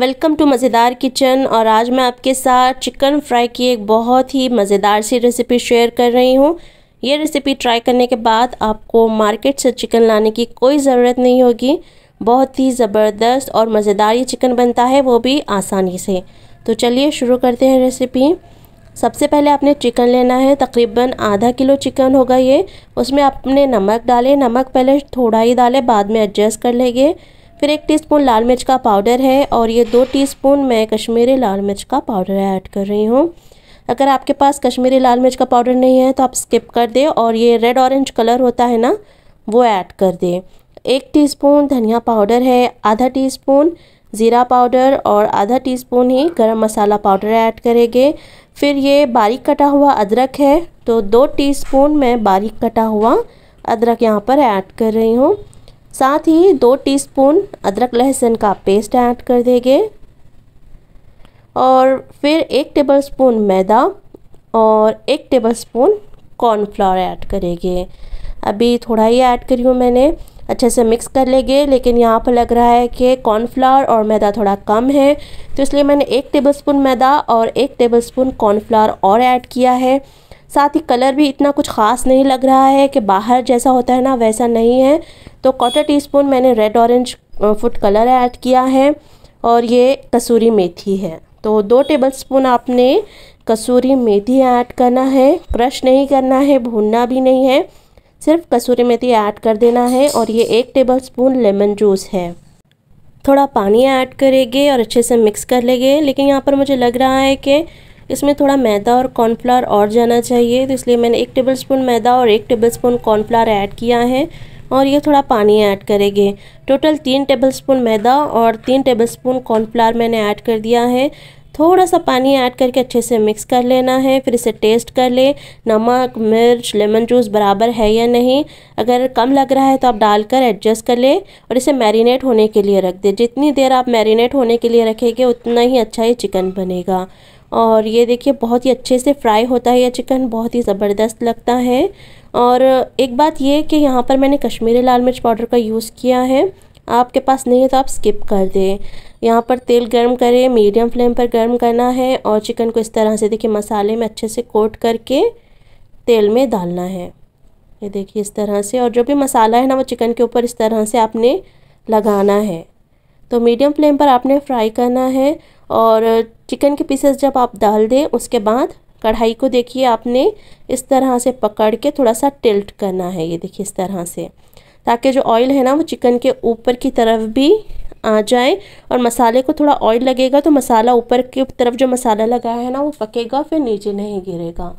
welcome to मज़ेदार kitchen और आज मैं आपके साथ चिकन फ्राई की एक बहुत ही मज़ेदार सी रेसिपी शेयर कर रही हूँ ये रेसिपी ट्राई करने के बाद आपको मार्केट से चिकन लाने की कोई ज़रूरत नहीं होगी बहुत ही ज़बरदस्त और मज़ेदार ये चिकन बनता है वो भी आसानी से तो चलिए शुरू करते हैं रेसिपी सबसे पहले आपने चिकन लेना है तकरीबन आधा किलो चिकन होगा ये उसमें आपने नमक डालें नमक पहले थोड़ा ही डालें बाद में एडजस्ट कर लेंगे फिर एक टीस्पून लाल मिर्च का पाउडर है और ये दो टीस्पून मैं कश्मीरी लाल मिर्च का पाउडर ऐड कर रही हूँ अगर आपके पास कश्मीरी लाल मिर्च का पाउडर नहीं है तो आप स्किप कर दें और ये रेड ऑरेंज कलर होता है ना वो ऐड कर दें एक टीस्पून धनिया पाउडर है आधा टीस्पून ज़ीरा पाउडर और आधा टीस्पून ही गरम मसाला पाउडर ऐड करेंगे फिर ये बारीक कटा हुआ अदरक है तो दो टीस्पून मैं बारीक कटा हुआ अदरक यहाँ पर ऐड कर रही हूँ साथ ही दो टीस्पून अदरक लहसुन का पेस्ट ऐड कर देंगे और फिर एक टेबलस्पून मैदा और एक टेबलस्पून कॉर्नफ्लावर ऐड करेंगे अभी थोड़ा ही ऐड करी हूँ मैंने अच्छे से मिक्स कर लेंगे लेकिन यहाँ पर लग रहा है कि कॉर्नफ्लावर और मैदा थोड़ा कम है तो इसलिए मैंने एक टेबलस्पून मैदा और एक टेबलस्पून कॉर्नफ्लावर और ऐड किया है साथ ही कलर भी इतना कुछ ख़ास नहीं लग रहा है कि बाहर जैसा होता है ना वैसा नहीं है तो क्वार्टर टी स्पून मैंने red orange food colour add किया है और ये कसूरी मेथी है तो दो टेबल स्पून आपने कसूरी मेथी ऐड करना है क्रश नहीं करना है भूनना भी नहीं है सिर्फ कसूरी मेथी ऐड कर देना है और ये एक टेबल स्पून लेमन जूस है थोड़ा पानी ऐड करेंगे और अच्छे से मिक्स कर लेंगे लेकिन यहाँ पर मुझे लग रहा है कि इसमें थोड़ा मैदा और कॉर्नफ्लावर और जाना चाहिए तो इसलिए मैंने एक स्पून मैदा और एक स्पून कॉर्नफ्लावर ऐड किया है और ये थोड़ा पानी ऐड करेंगे टोटल तीन टेबलस्पून मैदा और तीन टेबलस्पून कॉर्नफ्लावर मैंने ऐड कर दिया है थोड़ा सा पानी ऐड करके अच्छे से मिक्स कर लेना है फिर इसे टेस्ट कर ले नमक मिर्च लेमन जूस बराबर है या नहीं अगर कम लग रहा है तो आप डालकर एडजस्ट कर ले और इसे मैरिनेट होने के लिए रख दे जितनी देर आप मैरिनेट होने के लिए रखेंगे उतना ही अच्छा ये चिकन बनेगा और ये देखिए बहुत ही अच्छे से फ्राई होता है यह चिकन बहुत ही ज़बरदस्त लगता है और एक बात ये कि यहाँ पर मैंने कश्मीरी लाल मिर्च पाउडर का यूज़ किया है आपके पास नहीं है तो आप स्किप कर दें यहाँ पर तेल गर्म करें मीडियम फ्लेम पर गर्म करना है और चिकन को इस तरह से देखिए मसाले में अच्छे से कोट करके तेल में डालना है ये देखिए इस तरह से और जो भी मसाला है ना वो चिकन के ऊपर इस तरह से आपने लगाना है तो मीडियम फ्लेम पर आपने फ्राई करना है और चिकन के पीसेस जब आप डाल दें उसके बाद कढ़ाई को देखिए आपने इस तरह से पकड़ के थोड़ा सा टिल्ट करना है ये देखिए इस तरह से ताकि जो ऑयल है ना वो चिकन के ऊपर की तरफ भी आ जाए और मसाले को थोड़ा ऑयल लगेगा तो मसाला ऊपर की तरफ जो मसाला लगाया है ना वो पकेगा फिर नीचे नहीं गिरेगा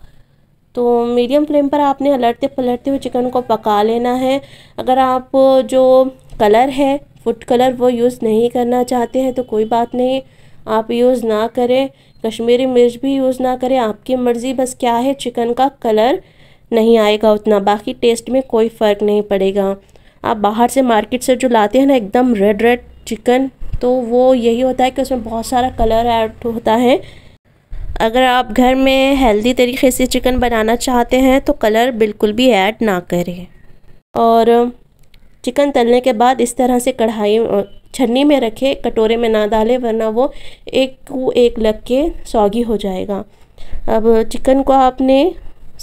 तो मीडियम फ्लेम पर आपने अलटते पलटते हुए चिकन को पका लेना है अगर आप जो कलर है फूड कलर वो यूज़ नहीं करना चाहते हैं तो कोई बात नहीं आप यूज़ ना करें कश्मीरी मिर्च भी यूज़ ना करें आपकी मर्ज़ी बस क्या है चिकन का कलर नहीं आएगा उतना बाकी टेस्ट में कोई फ़र्क नहीं पड़ेगा आप बाहर से मार्केट से जो लाते हैं ना एकदम रेड रेड चिकन तो वो यही होता है कि उसमें बहुत सारा कलर ऐड होता है अगर आप घर में हेल्दी तरीके से चिकन बनाना चाहते हैं तो कलर बिल्कुल भी ऐड ना करें और चिकन तलने के बाद इस तरह से कढ़ाई छन्नी में रखे कटोरे में ना डालें वरना वो एक को एक लग के सौगी हो जाएगा अब चिकन को आपने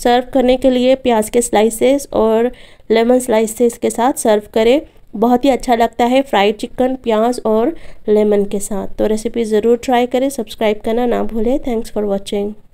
सर्व करने के लिए प्याज के स्लाइसेस और लेमन स्लाइसेस के साथ सर्व करें बहुत ही अच्छा लगता है फ्राइड चिकन प्याज और लेमन के साथ तो रेसिपी ज़रूर ट्राई करें सब्सक्राइब करना ना भूलें थैंक्स फॉर वॉचिंग